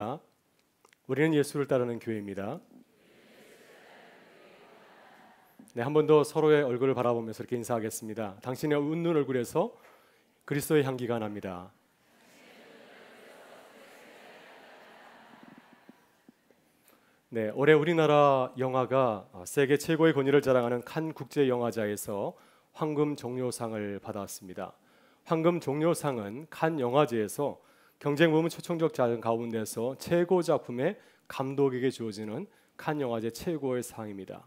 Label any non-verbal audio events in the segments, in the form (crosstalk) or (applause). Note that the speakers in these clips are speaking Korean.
어? 우리는 예수를 따르는 교회입니다. 네, 한 번 더 서로의 얼굴을 바라보면서 이렇게 인사하겠습니다. 당신의 웃는 얼굴에서 그리스도의 향기가 납니다. 네, 올해 우리나라 영화가 어, 세계 최고의 권위를 자랑하는 칸 국제 영화제에서 황금 종려상을 받았습니다. 황금 종려상은 칸 영화제에서 경쟁 부문 초청적 자품 가운데서 최고 작품의 감독에게 주어지는 칸 영화제 최고의 상입니다.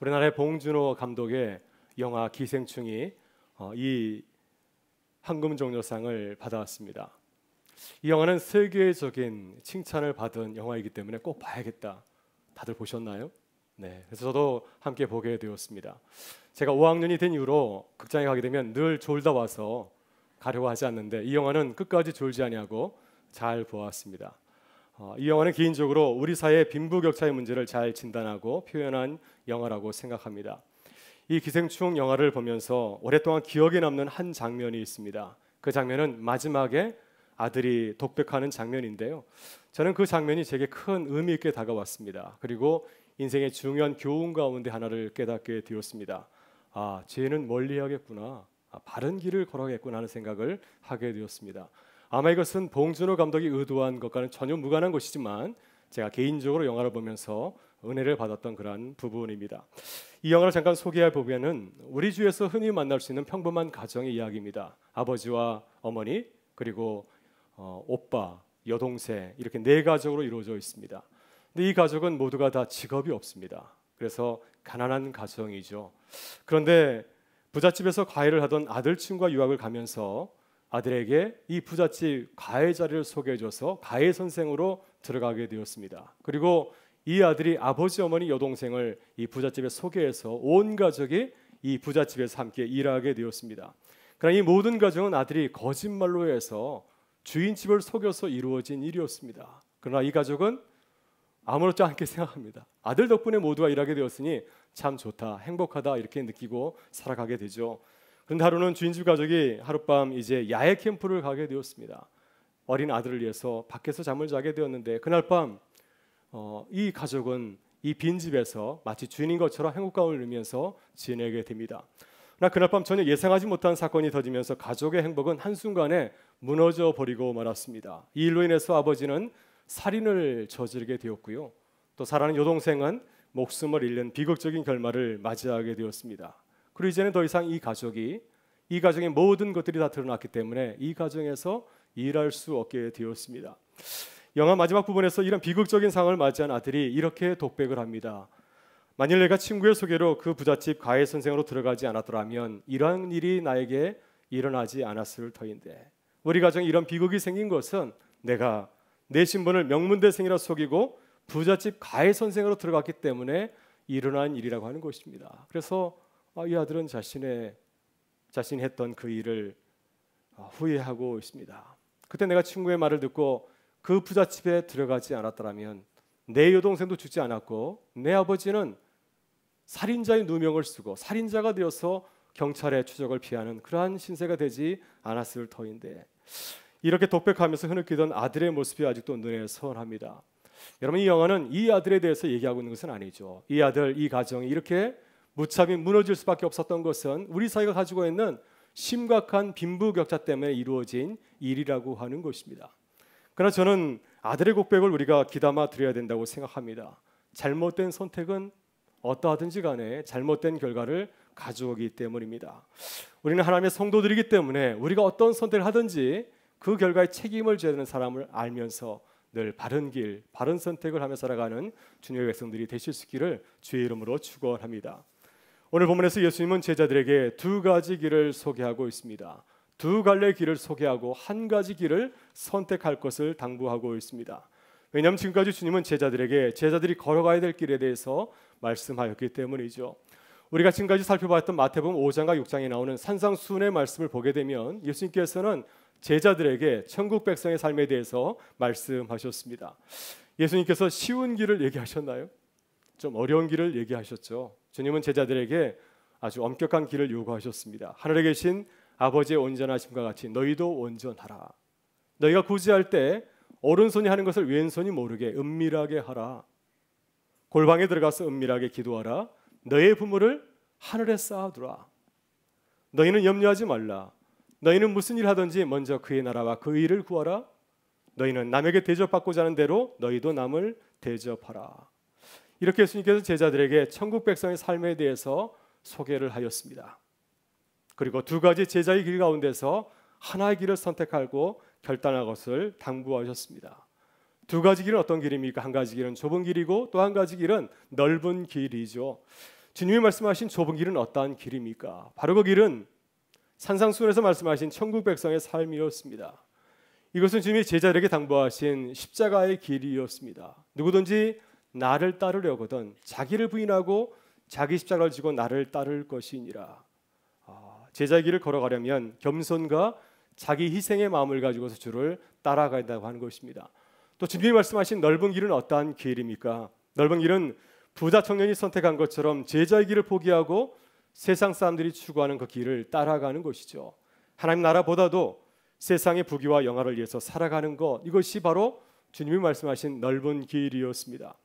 우리나라의 봉준호 감독의 영화 기생충이 어, 이 황금종려상을 받아왔습니다. 이 영화는 세계적인 칭찬을 받은 영화이기 때문에 꼭 봐야겠다. 다들 보셨나요? 네, 그래서 저도 함께 보게 되었습니다. 제가 5학년이 된 이후로 극장에 가게 되면 늘 졸다 와서 가려워하지 않는데 이 영화는 끝까지 졸지 아니하고 잘 보았습니다. 어, 이 영화는 개인적으로 우리 사회의 빈부격차의 문제를 잘 진단하고 표현한 영화라고 생각합니다. 이 기생충 영화를 보면서 오랫동안 기억에 남는 한 장면이 있습니다. 그 장면은 마지막에 아들이 독백하는 장면인데요. 저는 그 장면이 제게 큰 의미 있게 다가왔습니다. 그리고 인생의 중요한 교훈 가운데 하나를 깨닫게 되었습니다. 아, 죄는 멀리 하겠구나. 아, 바른 길을 걸어야겠구나 하는 생각을 하게 되었습니다. 아마 이것은 봉준호 감독이 의도한 것과는 전혀 무관한 것이지만 제가 개인적으로 영화를 보면서 은혜를 받았던 그러 부분입니다. 이 영화를 잠깐 소개할 부분은 우리 주에서 흔히 만날 수 있는 평범한 가정의 이야기입니다. 아버지와 어머니 그리고 어, 오빠, 여동생 이렇게 네 가족으로 이루어져 있습니다. 근데 이 가족은 모두가 다 직업이 없습니다. 그래서 가난한 가정이죠. 그런데 부잣집에서 과외를 하던 아들 친구가 유학을 가면서 아들에게 이 부잣집 과외 자리를 소개해줘서 과외 선생으로 들어가게 되었습니다. 그리고 이 아들이 아버지 어머니 여동생을 이 부잣집에 소개해서 온 가족이 이 부잣집에서 함께 일하게 되었습니다. 그러나 이 모든 가정은 아들이 거짓말로 해서 주인집을 속여서 이루어진 일이었습니다. 그러나 이 가족은 아무렇지 않게 (laughs) 생각합니다. 아들 덕분에 모두가 일하게 되었으니 참 좋다, 행복하다 이렇게 느끼고 살아가게 되죠. 그런데 하루는 주인집 가족이 하룻밤 이제 야외 캠프를 가게 되었습니다. 어린 아들을 위해서 밖에서 잠을 자게 되었는데 그날 밤이 어, 가족은 이 빈집에서 마치 주인인 것처럼 행복감을 누리면서 지내게 됩니다. 나 그날 밤 전혀 예상하지 못한 사건이 터지면서 가족의 행복은 한순간에 무너져 버리고 말았습니다. 이 일로 인해서 아버지는 살인을 저지르게 되었고요. 또사랑하는 여동생은 목숨을 잃는 비극적인 결말을 맞이하게 되었습니다. 그리고 이제는 더 이상 이 가족이 이 가정의 모든 것들이 다 드러났기 때문에 이 가정에서 일할 수 없게 되었습니다. 영화 마지막 부분에서 이런 비극적인 상황을 맞이한 아들이 이렇게 독백을 합니다. 만일 내가 친구의 소개로 그 부잣집 가해 선생으로 들어가지 않았더라면 이러한 일이 나에게 일어나지 않았을 터인데 우리 가정에 이런 비극이 생긴 것은 내가 내 신분을 명문대생이라 속이고 부잣집 가해 선생으로 들어갔기 때문에 일어난 일이라고 하는 것입니다. 그래서 아, 이 아들은 자신의 자신이 했던 그 일을 아, 후회하고 있습니다. 그때 내가 친구의 말을 듣고 그 부잣집에 들어가지 않았더라면 내 여동생도 죽지 않았고 내 아버지는 살인자의 누명을 쓰고 살인자가 되어서 경찰의 추적을 피하는 그러한 신세가 되지 않았을 터인데 이렇게 독백하면서 흐느끼던 아들의 모습이 아직도 눈에 선합니다. 여러분 이 영화는 이 아들에 대해서 얘기하고 있는 것은 아니죠. 이 아들, 이 가정이 이렇게 무참히 무너질 수밖에 없었던 것은 우리 사회가 가지고 있는 심각한 빈부격차 때문에 이루어진 일이라고 하는 것입니다. 그러나 저는 아들의 곡백을 우리가 귀담아 드려야 된다고 생각합니다. 잘못된 선택은 어떠하든지 간에 잘못된 결과를 가져오기 때문입니다. 우리는 하나님의 성도들이기 때문에 우리가 어떤 선택을 하든지 그 결과에 책임을 져야 되는 사람을 알면서 늘 바른 길, 바른 선택을 하며 살아가는 주님의 백성들이 되실 수 있기를 주의 이름으로 축원합니다. 오늘 본문에서 예수님은 제자들에게 두 가지 길을 소개하고 있습니다. 두 갈래 길을 소개하고 한 가지 길을 선택할 것을 당부하고 있습니다. 왜냐하면 지금까지 주님은 제자들에게 제자들이 걸어가야 될 길에 대해서 말씀하였기 때문이죠. 우리가 지금까지 살펴봤던 마태복음 5장과 6장에 나오는 산상수의 말씀을 보게 되면 예수님께서는 제자들에게 천국 백성의 삶에 대해서 말씀하셨습니다. 예수님께서 쉬운 길을 얘기하셨나요? 좀 어려운 길을 얘기하셨죠. 주님은 제자들에게 아주 엄격한 길을 요구하셨습니다. 하늘에 계신 아버지의 온전하심과 같이 너희도 온전하라. 너희가 구제할 때 오른손이 하는 것을 왼손이 모르게 은밀하게 하라. 골방에 들어가서 은밀하게 기도하라. 너의 부모를 하늘에 쌓아두라. 너희는 염려하지 말라. 너희는 무슨 일 하든지 먼저 그의 나라와 그 의를 구하라. 너희는 남에게 대접받고자 하는 대로 너희도 남을 대접하라. 이렇게 예수님께서 제자들에게 천국 백성의 삶에 대해서 소개를 하였습니다. 그리고 두 가지 제자의 길 가운데서 하나의 길을 선택하고 결단할 것을 당부하셨습니다. 두 가지 길은 어떤 길입니까? 한 가지 길은 좁은 길이고 또 한 가지 길은 넓은 길이죠. 주님이 말씀하신 좁은 길은 어떠한 길입니까? 바로 그 길은 산상순에서 말씀하신 천국 백성의 삶이었습니다. 이것은 주님이 제자들에게 당부하신 십자가의 길이었습니다. 누구든지 나를 따르려거든 자기를 부인하고 자기 십자가를 지고 나를 따를 것이니라. 아, 제자 길을 걸어가려면 겸손과 자기 희생의 마음을 가지고서 주를 따라가다고 하는 것입니다. 또 주님이 말씀하신 넓은 길은 어떠한 길입니까? 넓은 길은 부자 청년이 선택한 것처럼 제자의 길을 포기하고 세상 사람들이 추구하는 그 길을 따라가는 것이죠. 하나님 나라보다도 세상의 부귀와 영화를 위해서 살아가는 것 이것이 바로 주님이 말씀하신 넓은 길이었습니다.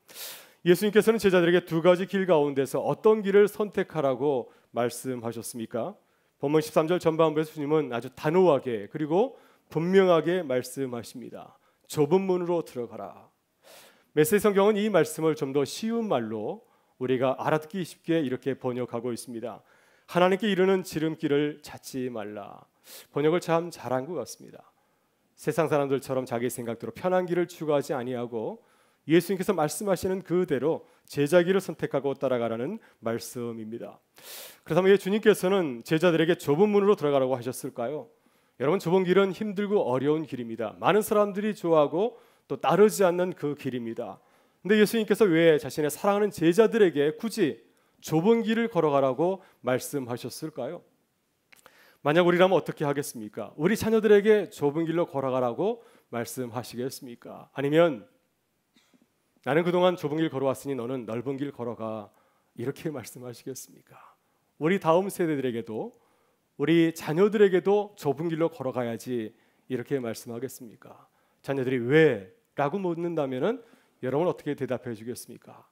예수님께서는 제자들에게 두 가지 길 가운데서 어떤 길을 선택하라고 말씀하셨습니까? 본문 13절 전반부에서 주님은 아주 단호하게 그리고 분명하게 말씀하십니다. 좁은 문으로 들어가라. 메시지 성경은 이 말씀을 좀 더 쉬운 말로 우리가 알아듣기 쉽게 이렇게 번역하고 있습니다. 하나님께 이르는 지름길을 찾지 말라. 번역을 참 잘한 것 같습니다. 세상 사람들처럼 자기 생각대로 편한 길을 추구하지 아니하고 예수님께서 말씀하시는 그대로 제자기를 선택하고 따라가라는 말씀입니다. 그렇다면 주님께서는 제자들에게 좁은 문으로 들어가라고 하셨을까요? 여러분 좁은 길은 힘들고 어려운 길입니다. 많은 사람들이 좋아하고 또 따르지 않는 그 길입니다. 근데 예수님께서 왜 자신의 사랑하는 제자들에게 굳이 좁은 길을 걸어가라고 말씀하셨을까요? 만약 우리라면 어떻게 하겠습니까? 우리 자녀들에게 좁은 길로 걸어가라고 말씀하시겠습니까? 아니면 나는 그동안 좁은 길 걸어왔으니 너는 넓은 길 걸어가 이렇게 말씀하시겠습니까? 우리 다음 세대들에게도 우리 자녀들에게도 좁은 길로 걸어가야지 이렇게 말씀하겠습니까? 자녀들이 왜? 라고 묻는다면 여러분 어떻게 대답해 주겠습니까?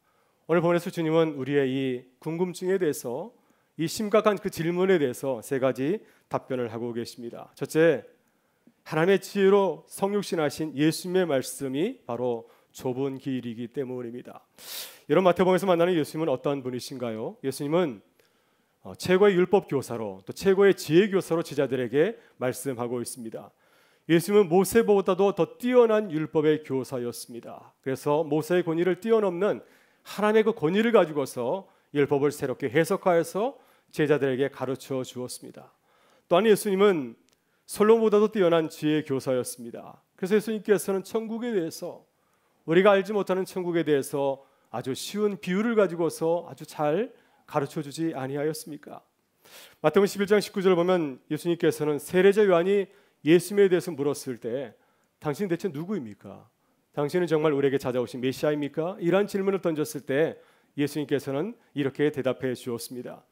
오늘 본에서 주님은 우리의 이 궁금증에 대해서 이 심각한 그 질문에 대해서 세 가지 답변을 하고 계십니다. 첫째, 하나님의 지혜로 성육신하신 예수님의 말씀이 바로 좁은 길이기 때문입니다. 여러분 마태복음에서 만나는 예수님은 어떠 분이신가요? 예수님은 어, 최고의 율법 교사로 또 최고의 지혜 교사로 제자들에게 말씀하고 있습니다. 예수님은 모세보다도 더 뛰어난 율법의 교사였습니다. 그래서 모세의 권위를 뛰어넘는 하나님의 그 권위를 가지고서 율법을 새롭게 해석하여서 제자들에게 가르쳐 주었습니다. 또한 예수님은 솔로보다도 뛰어난 지혜의 교사였습니다. 그래서 예수님께서는 천국에 대해서 우리가 알지 못하는 천국에 대해서 아주 쉬운 비유를 가지고서 아주 잘 가르쳐 주지 아니하였습니까? 마태복음 11장 19절을 보면 예수님께서는 세례자 요한이 예수님에 대해서 물었을 때 당신 대체 누구입니까? 당신은 정말 우리에게 찾아오신 메시아입니까? 이러 질문을 던졌을 때 예수님께서는 이렇게 대답해 주었습니다.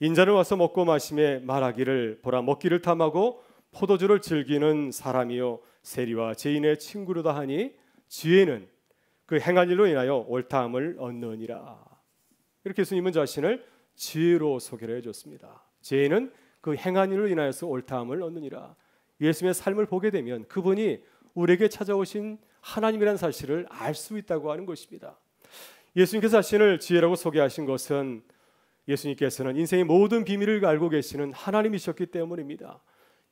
인자는 와서 먹고 마심에 말하기를 보라 먹기를 탐하고 포도주를 즐기는 사람이요 세리와 죄인의 친구로다 하니 지혜는 그 행한 일로 인하여 옳다함을 얻느니라. 이렇게 예수님은 자신을 지혜로 소개를 해줬습니다. 지혜는 그 행한 일로 인하여서 옳다함을 얻느니라. 예수님의 삶을 보게 되면 그분이 우리에게 찾아오신 하나님이라는 사실을 알 수 있다고 하는 것입니다. 예수님께서 자신을 지혜라고 소개하신 것은 예수님께서는 인생의 모든 비밀을 알고 계시는 하나님이셨기 때문입니다.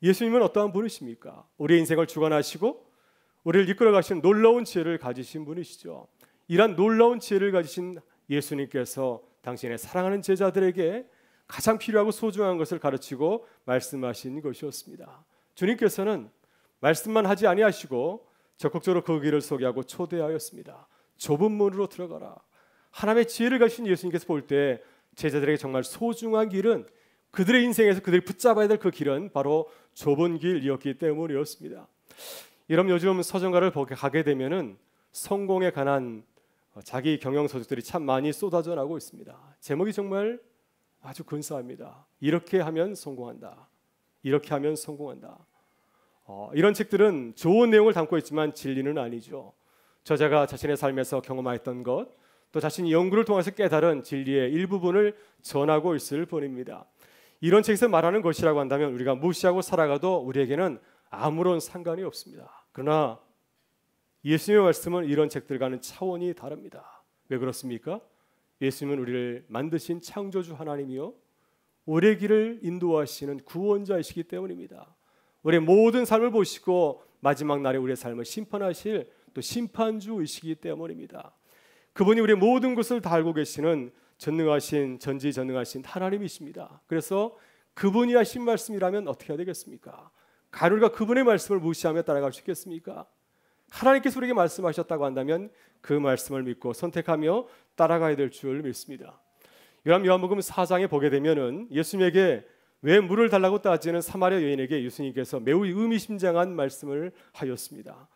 예수님은 어떠한 분이십니까? 우리의 인생을 주관하시고 우리를 이끌어 가신 놀라운 지혜를 가지신 분이시죠. 이러 놀라운 지혜를 가지신 예수님께서 당신의 사랑하는 제자들에게 가장 필요하고 소중한 것을 가르치고 말씀하신 것이었습니다. 주님께서는 말씀만 하지 아니하시고 적극적으로 그 길을 소개하고 초대하였습니다. 좁은 문으로 들어가라. 하나님의 지혜를 가신 예수님께서 볼 때 제자들에게 정말 소중한 길은 그들의 인생에서 그들이 붙잡아야 될 그 길은 바로 좁은 길이었기 때문이었습니다. 여러분 요즘 서점가를 가게 되면은 성공에 관한 어, 자기 경영 서적들이 참 많이 쏟아져 나오고 있습니다. 제목이 정말 아주 근사합니다. 이렇게 하면 성공한다. 이렇게 하면 성공한다. 어, 이런 책들은 좋은 내용을 담고 있지만 진리는 아니죠. 저자가 자신의 삶에서 경험했던 것, 또 자신이 연구를 통해서 깨달은 진리의 일부분을 전하고 있을 뿐입니다. 이런 책에서 말하는 것이라고 한다면 우리가 무시하고 살아가도 우리에게는 아무런 상관이 없습니다. 그러나 예수님의 말씀은 이런 책들과는 차원이 다릅니다. 왜 그렇습니까? 예수님은 우리를 만드신 창조주 하나님이요. 오래 길을 인도하시는 구원자이시기 때문입니다. 우리의 모든 삶을 보시고 마지막 날에 우리의 삶을 심판하실 또 심판주 의시기 때문입니다. 그분이 우리의 모든 것을 다 알고 계시는 전능하신 전지전능하신 하나님이십니다. 그래서 그분이 하신 말씀이라면 어떻게 해야 되겠습니까? 가룟과 그분의 말씀을 무시하며 따라갈 수 있겠습니까? 하나님께서 우리에게 말씀하셨다고 한다면 그 말씀을 믿고 선택하며 따라가야 될 줄 믿습니다. 요한 요한복음 4장에 보게 되면은 예수님에게 왜 물을 달라고 따지는 사마리아 여인에게 예수님께서 매우 의미심장한 말씀을 하였습니다.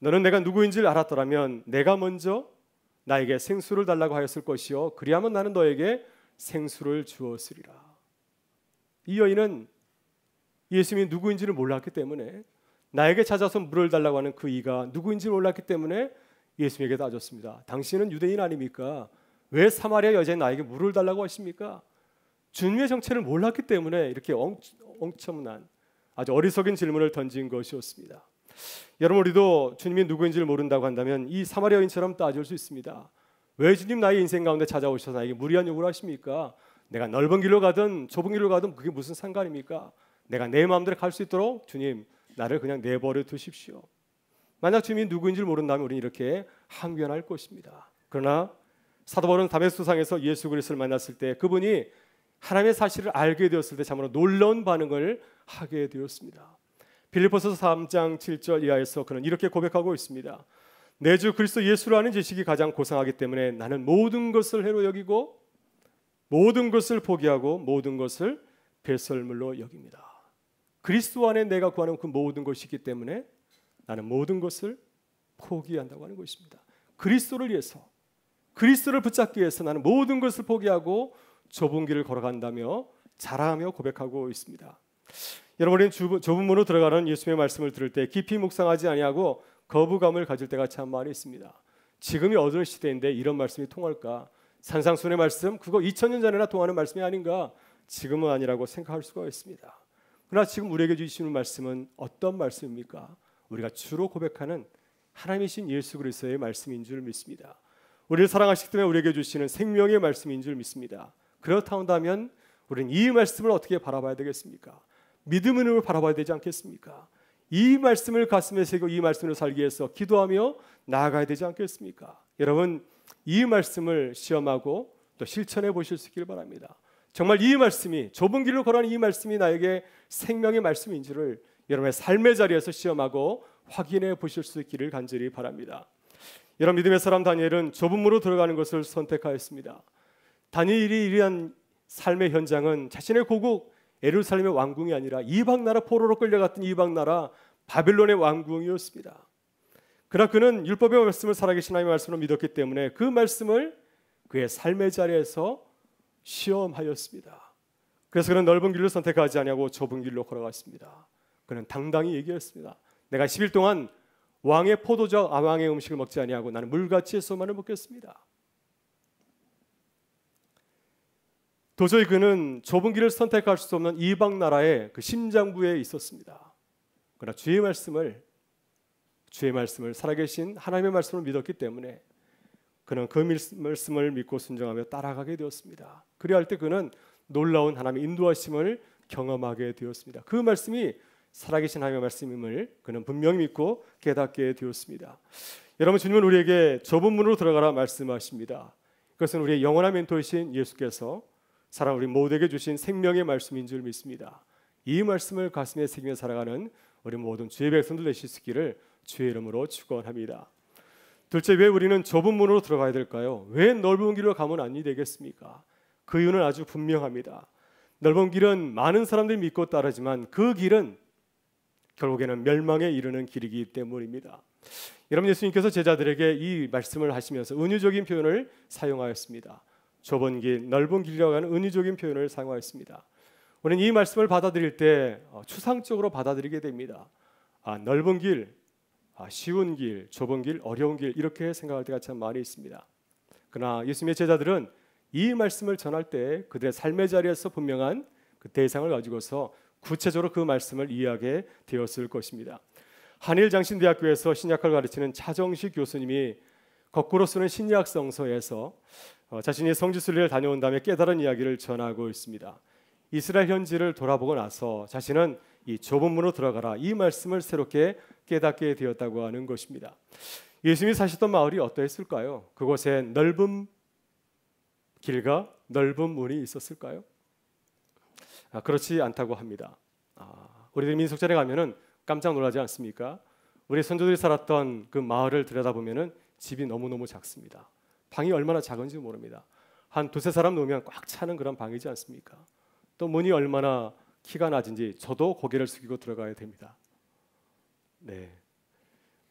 너는 내가 누구인지를 알았더라면 내가 먼저 나에게 생수를 달라고 하였을 것이요 그리하면 나는 너에게 생수를 주었으리라. 이 여인은 예수님이 누구인지를 몰랐기 때문에 나에게 찾아서 물을 달라고 하는 그 이가 누구인지 몰랐기 때문에 예수님에게 따졌습니다. 당신은 유대인 아닙니까? 왜 사마리아 여자인 나에게 물을 달라고 하십니까? 주님의 정체를 몰랐기 때문에 이렇게 엉, 엉첨난 아주 어리석은 질문을 던진 것이었습니다. 여러분 우리도 주님이 누구인지를 모른다고 한다면 이 사마리아인처럼 따질 수 있습니다. 왜 주님 나의 인생 가운데 찾아오셔서 나에게 무리한 요구를 하십니까? 내가 넓은 길로 가든 좁은 길로 가든 그게 무슨 상관입니까? 내가 내 마음대로 갈 수 있도록 주님 나를 그냥 내버려 두십시오. 만약 주님이 누구인지를 모른다면 우리는 이렇게 항변할 것입니다. 그러나 사도 바울은 다메수상에서 예수 그리스도를 만났을 때 그분이 하나님의 사실을 알게 되었을 때 참으로 놀라운 반응을 하게 되었습니다. 빌립보서 3장 7절 이하에서 그는 이렇게 고백하고 있습니다. 내 주 그리스도 예수를 는 지식이 가장 고상하기 때문에 나는 모든 것을 해로 여기고 모든 것을 포기하고 모든 것을 배설물로 여깁니다. 그리스도 안에 내가 구하는 그 모든 것이기 때문에 나는 모든 것을 포기한다고 하는 것입니다. 그리스도를 위해서 그리스도를 붙잡기 위해서 나는 모든 것을 포기하고 좁은 길을 걸어간다며 자랑하며 고백하고 있습니다. 여러분은 좁은 문으로 들어가는 예수님의 말씀을 들을 때 깊이 묵상하지 아니하고 거부감을 가질 때가 참 많이 있습니다. 지금이 어느 시대인데 이런 말씀이 통할까? 산상순의 말씀 그거 2000년 전에나 통하는 말씀이 아닌가? 지금은 아니라고 생각할 수가 있습니다. 그러나 지금 우리에게 주시는 말씀은 어떤 말씀입니까? 우리가 주로 고백하는 하나님이신 예수 그리스도의 말씀인 줄 믿습니다. 우리를 사랑하시기 때문에 우리에게 주시는 생명의 말씀인 줄 믿습니다. 그렇다 한다면 우리는 이 말씀을 어떻게 바라봐야 되겠습니까? 믿음으로 바라봐야 되지 않겠습니까? 이 말씀을 가슴에 새고 이 말씀을 살기 위해서 기도하며 나아가야 되지 않겠습니까? 여러분 이 말씀을 시험하고 또 실천해 보실 수 있길 바랍니다. 정말 이 말씀이 좁은 길로 걸어가이 말씀이 나에게 생명의 말씀인지를 여러분의 삶의 자리에서 시험하고 확인해 보실 수 있기를 간절히 바랍니다. 여러분 믿음의 사람 다니엘은 좁음으로 들어가는 것을 선택하였습니다. 다니엘이 이러한 삶의 현장은 자신의 고국 에루살렘의 왕궁이 아니라 이방 나라 포로로 끌려갔던 이방 나라 바빌론의 왕궁이었습니다. 그러나 그는 율법의 말씀을 살아계신 하나님의 말씀으 믿었기 때문에 그 말씀을 그의 삶의 자리에서 시험하였습니다. 그래서 그는 넓은 길로 선택하지 아니하고 좁은 길로 걸어갔습니다. 그는 당당히 얘기했습니다. 내가 10일 동안 왕의 포도주 왕의 음식을 먹지 아니하고 나는 물같이 소만을 먹겠습니다. 도저히 그는 좁은 길을 선택할 수 없는 이방 나라의 그 심장부에 있었습니다. 그러나 주의 말씀을 주의 말씀을 살아계신 하나님의 말씀을 믿었기 때문에 그는 그 말씀을 믿고 순종하며 따라가게 되었습니다. 그리할 때 그는 놀라운 하나님의 인도하심을 경험하게 되었습니다. 그 말씀이 살아계신 하나님의 말씀임을 그는 분명히 믿고 깨닫게 되었습니다. 여러분 주님은 우리에게 좁은 문으로 들어가라 말씀하십니다. 그것은 우리의 영원한 멘토이신 예수께서 사랑 우리 모두에게 주신 생명의 말씀인 줄 믿습니다. 이 말씀을 가슴에 새기며 살아가는 우리 모든 주의 백성들 되실 수 있기를 주의 이름으로 축원합니다. 둘째 왜 우리는 좁은 문으로 들어가야 될까요? 왜 넓은 길로 가면 안이 되겠습니까? 그 이유는 아주 분명합니다. 넓은 길은 많은 사람들이 믿고 따르지만 그 길은 결국에는 멸망에 이르는 길이기 때문입니다. 여러분 예수님께서 제자들에게 이 말씀을 하시면서 은유적인 표현을 사용하였습니다. 좁은 길, 넓은 길이라고 하는 은유적인 표현을 사용하였습니다. 우리는 이 말씀을 받아들일 때 어, 추상적으로 받아들이게 됩니다. 아, 넓은 길, 아, 쉬운 길, 좁은 길, 어려운 길 이렇게 생각할 때가 참 많이 있습니다. 그러나 예수님의 제자들은 이 말씀을 전할 때 그들의 삶의 자리에서 분명한 그 대상을 가지고서 구체적으로 그 말씀을 이해하게 되었을 것입니다. 한일장신대학교에서 신약을 가르치는 차정식 교수님이 거꾸로 쓰는 신약 성서에서 어, 자신이 성지순례를 다녀온 다음에 깨달은 이야기를 전하고 있습니다. 이스라엘 현지를 돌아보고 나서 자신은 이 좁은 문으로 들어가라 이 말씀을 새롭게 깨닫게 되었다고 하는 것입니다. 예수님이 사셨던 마을이 어떠했을까요? 그곳에 넓은 길과 넓은 문이 있었을까요? 아, 그렇지 않다고 합니다. 아, 우리들 민속절에 가면은 깜짝 놀라지 않습니까? 우리 선조들이 살았던 그 마을을 들여다보면은 집이 너무너무 작습니다. 방이 얼마나 작은지 모릅니다. 한 두세 사람 놓으면 꽉 차는 그런 방이지 않습니까? 또 문이 얼마나 키가 낮은지 저도 고개를 숙이고 들어가야 됩니다. 네.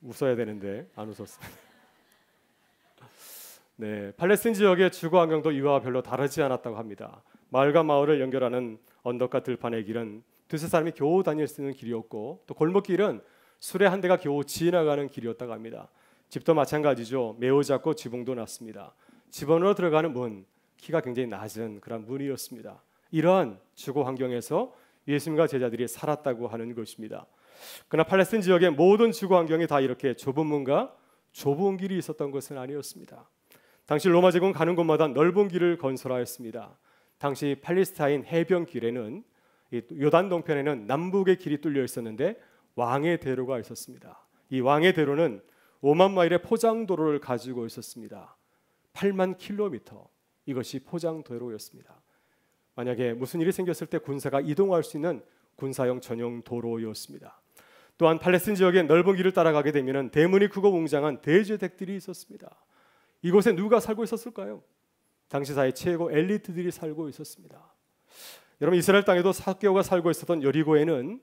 웃어야 되는데 안 웃었습니다. (laughs) 네, 팔레스틴 지역의 주거 환경도 이와 별로 다르지 않았다고 합니다. 마을과 마을을 연결하는 언덕과 들판의 길은 두세 사람이 겨우 다닐 수 있는 길이었고 또 골목길은 술에 한 대가 겨우 지나가는 길이었다고 합니다. 집도 마찬가지죠. 매우 작고 지붕도 낮습니다. 집안으로 들어가는 문, 키가 굉장히 낮은 그런 문이었습니다. 이러한 주거 환경에서 예수님과 제자들이 살았다고 하는 것입니다. 그러나 팔레스틴 지역의 모든 주거 환경이 다 이렇게 좁은 문과 좁은 길이 있었던 것은 아니었습니다. 당시 로마 제국 가는 곳마다 넓은 길을 건설하였습니다. 당시 팔레스타인 해변 길에는 요단 동편에는 남북의 길이 뚫려 있었는데 왕의 대로가 있었습니다. 이 왕의 대로는 5만 마일의 포장 도로를 가지고 있었습니다. 8만 킬로미터 이것이 포장 도로였습니다. 만약에 무슨 일이 생겼을 때 군사가 이동할 수 있는 군사용 전용 도로였습니다. 또한 팔레스틴 지역의 넓은 길을 따라가게 되면 대문이 크고 웅장한 대제택들이 있었습니다. 이곳에 누가 살고 있었을까요? 당시 사회 최고 엘리트들이 살고 있었습니다. 여러분 이스라엘 땅에도 사개오가 살고 있었던 여리고에는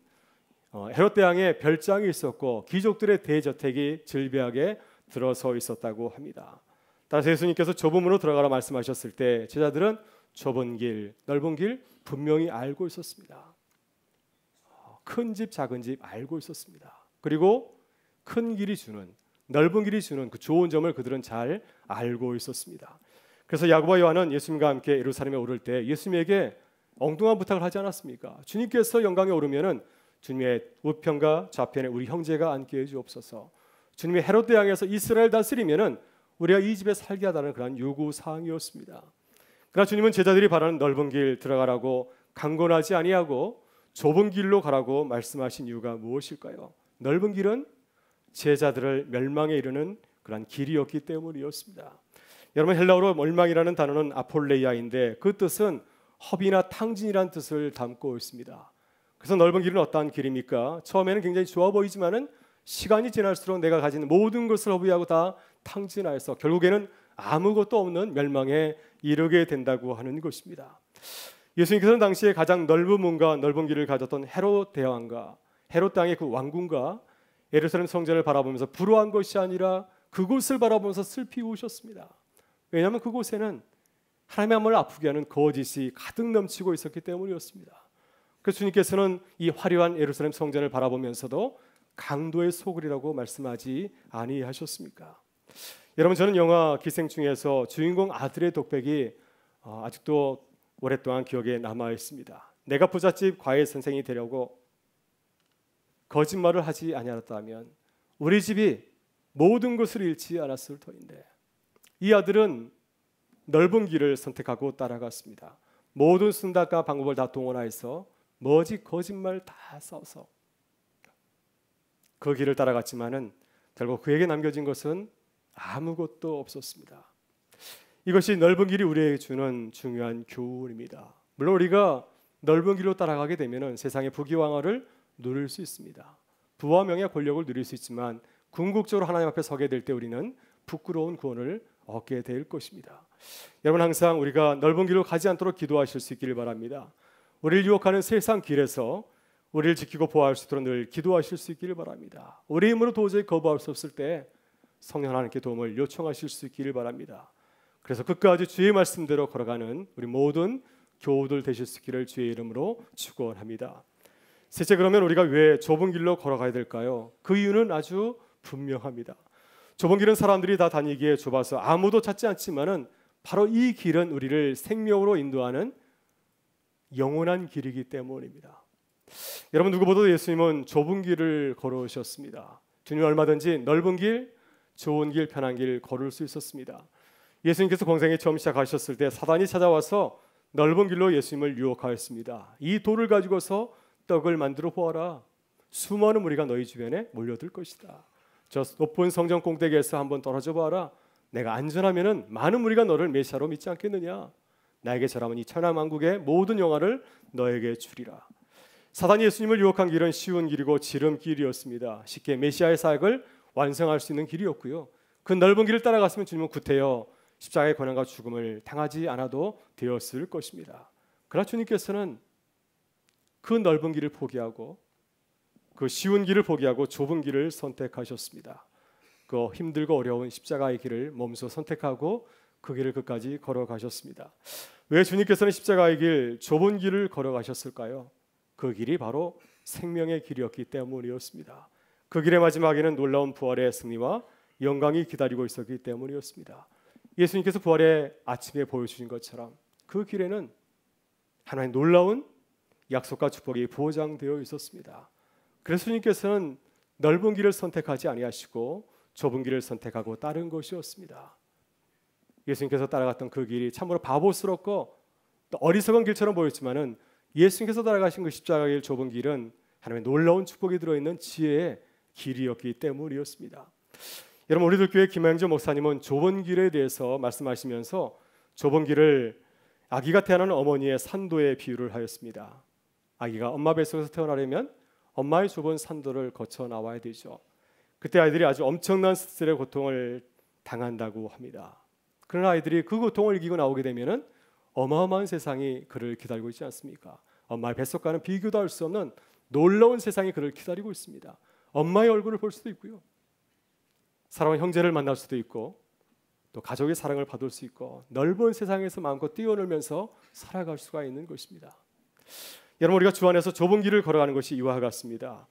어, 헤롯 대왕의 별장이 있었고 귀족들의 대저택이 즐비하게 들어서 있었다고 합니다. 따라서 예수님께서 좁음으로 들어가라 말씀하셨을 때 제자들은 좁은 길, 넓은 길 분명히 알고 있었습니다. 어, 큰 집, 작은 집 알고 있었습니다. 그리고 큰 길이 주는 넓은 길이 주는 그 좋은 점을 그들은 잘 알고 있었습니다. 그래서 야고보와 요한은 예수님과 함께 예루살렘에 오를 때 예수님에게 엉뚱한 부탁을 하지 않았습니까? 주님께서 영광에 오르면은 주님의 우편과 좌편에 우리 형제가 앉게 해주옵소서. 주님의 헤롯 대왕에서 이스라엘 다스리면은 우리가 이 집에 살게 하다는 그러한 요구 사항이었습니다. 그러나 주님은 제자들이 바라는 넓은 길 들어가라고 강건하지 아니하고 좁은 길로 가라고 말씀하신 이유가 무엇일까요? 넓은 길은 제자들을 멸망에 이르는 그러한 길이었기 때문이었습니다. 여러분 헬라어로 멸망이라는 단어는 아폴레이아인데 그 뜻은 허비나 탕진이라는 뜻을 담고 있습니다. 그래서 넓은 길은 어떠한 길입니까? 처음에는 굉장히 좋아 보이지만은 시간이 지날수록 내가 가진 모든 것을 허비하고 다 탕진하여서 결국에는 아무것도 없는 멸망에 이르게 된다고 하는 것입니다. 예수님께서는 당시에 가장 넓은 문과 넓은 길을 가졌던 헤롯 대왕과 헤롯 땅의 그 왕궁과 예루살렘 성전을 바라보면서 불우한 것이 아니라 그곳을 바라보면서 슬피 우셨습니다. 왜냐하면 그곳에는 하나님의 마음을 아프게 하는 거짓이 가득 넘치고 있었기 때문이었습니다. 그래서 주님께서는 이 화려한 예루살렘 성전을 바라보면서도 강도의 소굴이라고 말씀하지 아니하셨습니까? 여러분 저는 영화 기생충에서 주인공 아들의 독백이 어, 아직도 오랫동안 기억에 남아 있습니다. 내가 부잣집 과외 선생이 되려고 거짓말을 하지 아니하였다면 우리 집이 모든 것을 잃지 않았을 터인데 이 아들은 넓은 길을 선택하고 따라갔습니다. 모든 순다과 방법을 다 동원하여서 뭐지 거짓말 다 써서 그 길을 따라갔지만은 결국 그에게 남겨진 것은 아무것도 없었습니다. 이것이 넓은 길이 우리에게 주는 중요한 교훈입니다. 물론 우리가 넓은 길로 따라가게 되면은 세상의 부귀왕화를 누릴 수 있습니다. 부와 명예 권력을 누릴 수 있지만 궁극적으로 하나님 앞에 서게 될 때 우리는 부끄러운 구원을 얻게 될 것입니다. 여러분 항상 우리가 넓은 길로 가지 않도록 기도하실 수 있기를 바랍니다. 우리를 유혹하는 세상 길에서 우리를 지키고 보호할 수 있도록 늘 기도하실 수 있기를 바랍니다. 우리 힘으로 도저히 거부할 수 없을 때 성령 하나님께 도움을 요청하실 수 있기를 바랍니다. 그래서 끝까지 주의 말씀대로 걸어가는 우리 모든 교우들 되실 수 있기를 주의 이름으로 축원합니다. 셋째 그러면 우리가 왜 좁은 길로 걸어가야 될까요? 그 이유는 아주 분명합니다. 좁은 길은 사람들이 다 다니기에 좁아서 아무도 찾지 않지만은 바로 이 길은 우리를 생명으로 인도하는 영원한 길이기 때문입니다. 여러분 누구보다도 예수님은 좁은 길을 걸으셨습니다. 주님 얼마든지 넓은 길, 좋은 길, 편한 길 걸을 수 있었습니다. 예수님께서 공생에 처음 시작하셨을 때 사단이 찾아와서 넓은 길로 예수님을 유혹하였습니다. 이 돌을 가지고서 떡을 만들어 보아라. 수많은 무리가 너희 주변에 몰려들 것이다. 저 높은 성전 공대에서 한번 떨어져 봐라. 내가 안전하면은 많은 무리가 너를 메시아로 믿지 않겠느냐. 나에게 절하면 이 천하 만국의 모든 영화를 너에게 주리라. 사단이 예수님을 유혹한 길은 쉬운 길이고 지름길이었습니다. 쉽게 메시아의 사역을 완성할 수 있는 길이었고요. 그 넓은 길을 따라갔으면 주님은 구태여 십자가의 고난과 죽음을 당하지 않아도 되었을 것입니다. 그러나 주님께서는 그 넓은 길을 포기하고 그 쉬운 길을 포기하고 좁은 길을 선택하셨습니다. 그 힘들고 어려운 십자가의 길을 몸소 선택하고 그 길을 끝까지 걸어가셨습니다. 왜 주님께서는 십자가의 길, 좁은 길을 걸어가셨을까요? 그 길이 바로 생명의 길이었기 때문이었습니다. 그 길의 마지막에는 놀라운 부활의 승리와 영광이 기다리고 있었기 때문이었습니다. 예수님께서 부활의 아침에 보여주신 것처럼 그 길에는 하나의 놀라운 약속과 축복이 보장되어 있었습니다. 그래서 주님께서는 넓은 길을 선택하지 아니하시고 좁은 길을 선택하고 따른 것이었습니다. 예수님께서 따라갔던 그 길이 참으로 바보스럽고 어리석은 길처럼 보였지만은 예수님께서 따라가신 그 십자가의 좁은 길은 하나님의 놀라운 축복이 들어있는 지혜의 길이었기 때문이었습니다. 여러분 우리들 교회 김양조 목사님은 좁은 길에 대해서 말씀하시면서 좁은 길을 아기가 태어나는 어머니의 산도에 비유를 하였습니다. 아기가 엄마 뱃속에서 태어나려면 엄마의 좁은 산도를 거쳐 나와야 되죠. 그때 아이들이 아주 엄청난 스트레스의 고통을 당한다고 합니다. 그런 아이들이 그 고통을 이기고 나오게 되면 어마어마한 세상이 그를 기다리고 있지 않습니까? 엄마의 뱃속과는 비교도 할 수 없는 놀라운 세상이 그를 기다리고 있습니다. 엄마의 얼굴을 볼 수도 있고요. 사랑하는 형제를 만날 수도 있고 또 가족의 사랑을 받을 수 있고 넓은 세상에서 마음껏 뛰어놀면서 살아갈 수가 있는 것입니다. 여러분 우리가 주 안에서 좁은 길을 걸어가는 것이 이와 같습니다.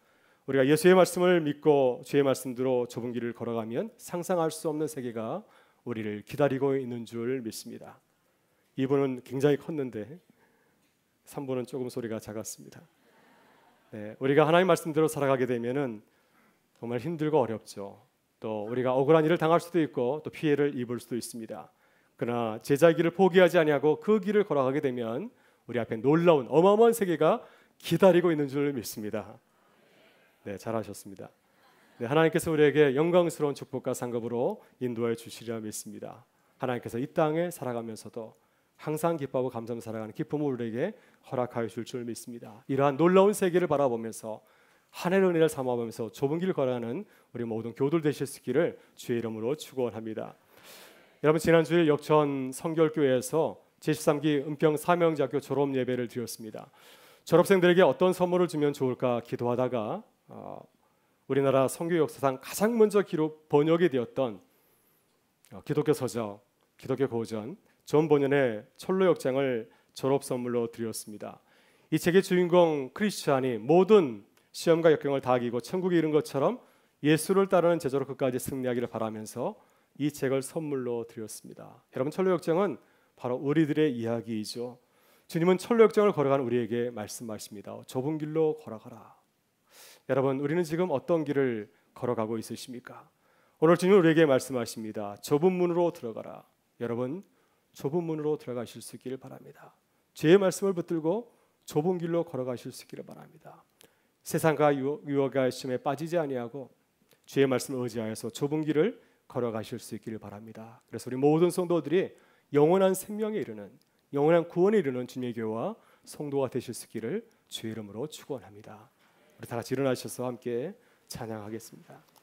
우리가 예수의 말씀을 믿고 주의 말씀대로 좁은 길을 걸어가면 상상할 수 없는 세계가 우리를 기다리고 있는 줄 믿습니다. 2번은 굉장히 컸는데 3번은 조금 소리가 작았습니다. 네, 우리가 하나님 말씀대로 살아가게 되면은 정말 힘들고 어렵죠. 또 우리가 억울한 일을 당할 수도 있고 또 피해를 입을 수도 있습니다. 그러나 제자 길을 포기하지 아니하고 그 길을 걸어가게 되면 우리 앞에 놀라운 어마어마한 세계가 기다리고 있는 줄 믿습니다. 네, 잘하셨습니다. 네, 하나님께서 우리에게 영광스러운 축복과 상급으로 인도해 주시리라 믿습니다. 하나님께서 이 땅에 살아가면서도 항상 기뻐하고 감사하며 살아가는 기쁨을 우리에게 허락하여 줄줄 믿습니다. 이러한 놀라운 세계를 바라보면서 한 해를 은혜를 삼아보면서 좁은 길 걸어가는 우리 모든 교들 되실 수 있기를 주의 이름으로 축원합니다. 여러분 지난주일 역천 성결교회에서 제13기 은평 사명자교 졸업 예배를 드렸습니다. 졸업생들에게 어떤 선물을 주면 좋을까 기도하다가 어, 우리나라 성교 역사상 가장 먼저 기록 번역이 되었던 어, 기독교 서적, 기독교 고전 전 본연의 철로 역장을 졸업 선물로 드렸습니다. 이 책의 주인공 크리스찬이 모든 시험과 역경을 다 이기고 천국에 이른 것처럼 예수를 따르는 제자로 끝까지 승리하기를 바라면서 이 책을 선물로 드렸습니다. 여러분 철로 역정은 바로 우리들의 이야기이죠. 주님은 철로 역정을 걸어가는 우리에게 말씀하십니다. 좁은 길로 걸어가라. 여러분, 우리는 지금 어떤 길을 걸어가고 있으십니까? 오늘 주님 우리에게 말씀하십니다. 좁은 문으로 들어가라. 여러분, 좁은 문으로 들어가실 수 있기를 바랍니다. 죄의 말씀을 붙들고 좁은 길로 걸어가실 수 있기를 바랍니다. 세상과 유혹의 심에 빠지지 아니하고 주의 말씀을 의지하여서 좁은 길을 걸어가실 수 있기를 바랍니다. 그래서 우리 모든 성도들이 영원한 생명에 이르는 영원한 구원에 이르는 주님의 교와 성도가 되실 수 있기를 주의 이름으로 축원합니다. 우리 다 같이 일어나셔서 함께 찬양하겠습니다.